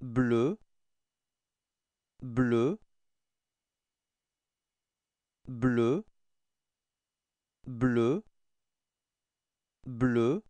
bleu bleu bleu bleu bleu